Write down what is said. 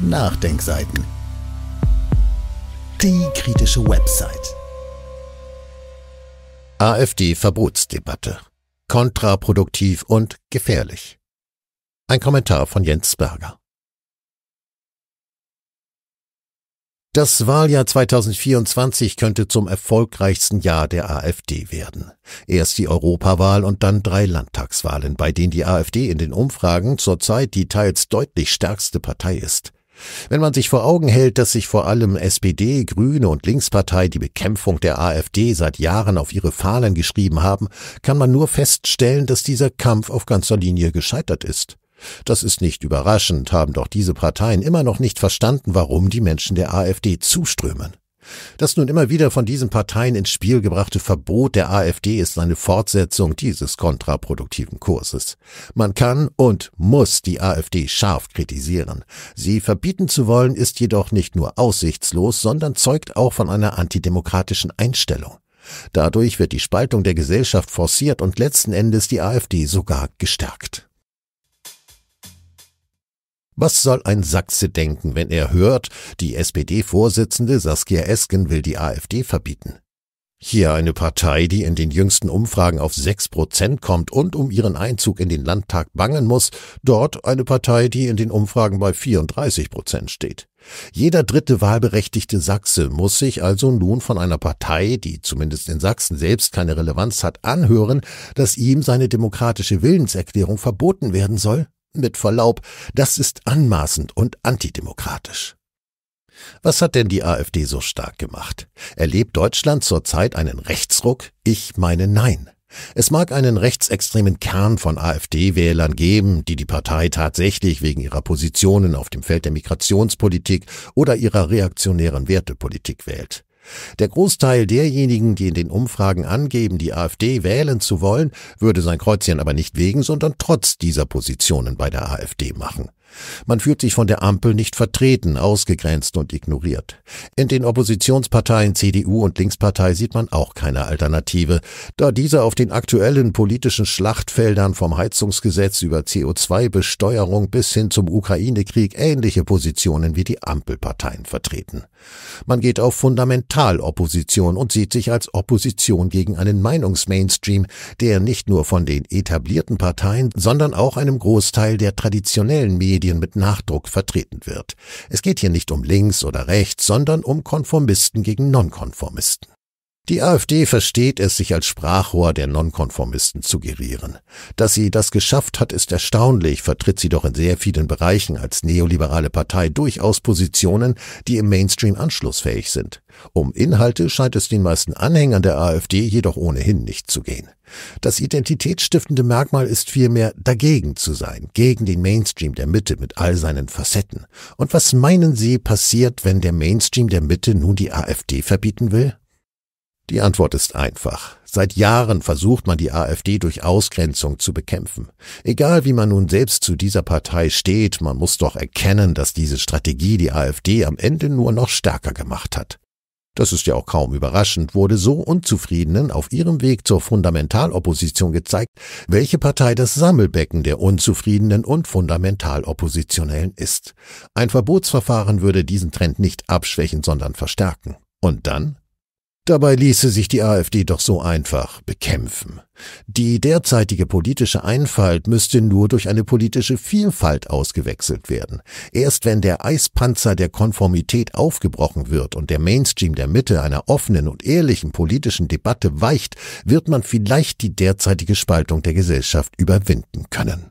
Nachdenkseiten. Die kritische Website. AfD-Verbotsdebatte. Kontraproduktiv und gefährlich. Ein Kommentar von Jens Berger. Das Wahljahr 2024 könnte zum erfolgreichsten Jahr der AfD werden. Erst die Europawahl und dann drei Landtagswahlen, bei denen die AfD in den Umfragen zurzeit die teils deutlich stärkste Partei ist. Wenn man sich vor Augen hält, dass sich vor allem SPD, Grüne und Linkspartei die Bekämpfung der AfD seit Jahren auf ihre Fahnen geschrieben haben, kann man nur feststellen, dass dieser Kampf auf ganzer Linie gescheitert ist. Das ist nicht überraschend, haben doch diese Parteien immer noch nicht verstanden, warum die Menschen der AfD zuströmen. Das nun immer wieder von diesen Parteien ins Spiel gebrachte Verbot der AfD ist eine Fortsetzung dieses kontraproduktiven Kurses. Man kann und muss die AfD scharf kritisieren. Sie verbieten zu wollen, ist jedoch nicht nur aussichtslos, sondern zeugt auch von einer antidemokratischen Einstellung. Dadurch wird die Spaltung der Gesellschaft forciert und letzten Endes die AfD sogar gestärkt. Was soll ein Sachse denken, wenn er hört, die SPD-Vorsitzende Saskia Esken will die AfD verbieten? Hier eine Partei, die in den jüngsten Umfragen auf 6% Prozent kommt und um ihren Einzug in den Landtag bangen muss, dort eine Partei, die in den Umfragen bei 34 Prozent steht. Jeder dritte wahlberechtigte Sachse muss sich also nun von einer Partei, die zumindest in Sachsen selbst keine Relevanz hat, anhören, dass ihm seine demokratische Willenserklärung verboten werden soll? Mit Verlaub, das ist anmaßend und antidemokratisch. Was hat denn die AfD so stark gemacht? Erlebt Deutschland zurzeit einen Rechtsruck? Ich meine nein. Es mag einen rechtsextremen Kern von AfD-Wählern geben, die die Partei tatsächlich wegen ihrer Positionen auf dem Feld der Migrationspolitik oder ihrer reaktionären Wertepolitik wählt. Der Großteil derjenigen, die in den Umfragen angeben, die AfD wählen zu wollen, würde sein Kreuzchen aber nicht wegen, sondern trotz dieser Positionen bei der AfD machen. Man fühlt sich von der Ampel nicht vertreten, ausgegrenzt und ignoriert. In den Oppositionsparteien CDU und Linkspartei sieht man auch keine Alternative, da diese auf den aktuellen politischen Schlachtfeldern vom Heizungsgesetz über CO2-Besteuerung bis hin zum Ukraine-Krieg ähnliche Positionen wie die Ampelparteien vertreten. Man geht auf Fundamentalopposition und sieht sich als Opposition gegen einen Meinungsmainstream, der nicht nur von den etablierten Parteien, sondern auch einem Großteil der traditionellen Medien Medien mit Nachdruck vertreten wird. Es geht hier nicht um links oder rechts, sondern um Konformisten gegen Nonkonformisten. Die AfD versteht es, sich als Sprachrohr der Nonkonformisten zu gerieren. Dass sie das geschafft hat, ist erstaunlich, vertritt sie doch in sehr vielen Bereichen als neoliberale Partei durchaus Positionen, die im Mainstream anschlussfähig sind. Um Inhalte scheint es den meisten Anhängern der AfD jedoch ohnehin nicht zu gehen. Das identitätsstiftende Merkmal ist vielmehr dagegen zu sein, gegen den Mainstream der Mitte mit all seinen Facetten. Und was meinen Sie passiert, wenn der Mainstream der Mitte nun die AfD verbieten will? Die Antwort ist einfach. Seit Jahren versucht man die AfD durch Ausgrenzung zu bekämpfen. Egal wie man nun selbst zu dieser Partei steht, man muss doch erkennen, dass diese Strategie die AfD am Ende nur noch stärker gemacht hat. Das ist ja auch kaum überraschend, wurde so Unzufriedenen auf ihrem Weg zur Fundamentalopposition gezeigt, welche Partei das Sammelbecken der Unzufriedenen und Fundamentaloppositionellen ist. Ein Verbotsverfahren würde diesen Trend nicht abschwächen, sondern verstärken. Und dann Dabei ließe sich die AfD doch so einfach bekämpfen. Die derzeitige politische Einfalt müsste nur durch eine politische Vielfalt ausgewechselt werden. Erst wenn der Eispanzer der Konformität aufgebrochen wird und der Mainstream der Mitte einer offenen und ehrlichen politischen Debatte weicht, wird man vielleicht die derzeitige Spaltung der Gesellschaft überwinden können.